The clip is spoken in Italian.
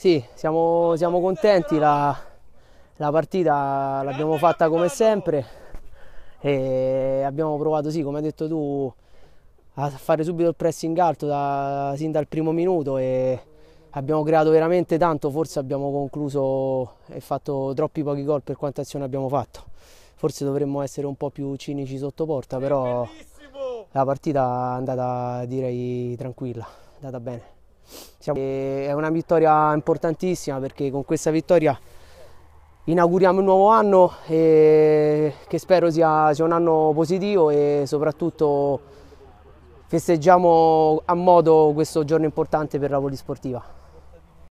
Sì, siamo, siamo contenti, la, la partita l'abbiamo fatta come sempre e abbiamo provato, sì, come hai detto tu, a fare subito il pressing alto da, sin dal primo minuto e abbiamo creato veramente tanto, forse abbiamo concluso e fatto troppi pochi gol per quanta azione abbiamo fatto. Forse dovremmo essere un po' più cinici sotto porta, però la partita è andata direi tranquilla, è andata bene è una vittoria importantissima perché con questa vittoria inauguriamo un nuovo anno che spero sia, sia un anno positivo e soprattutto festeggiamo a modo questo giorno importante per la polisportiva.